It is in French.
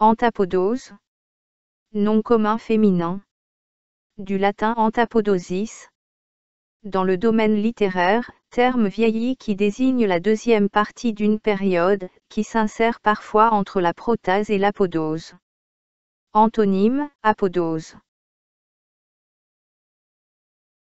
Antapodose. Nom commun féminin. Du latin antapodosis. Dans le domaine littéraire, terme vieilli qui désigne la deuxième partie d'une période, qui s'insère parfois entre la protase et l'apodose. Antonyme, apodose.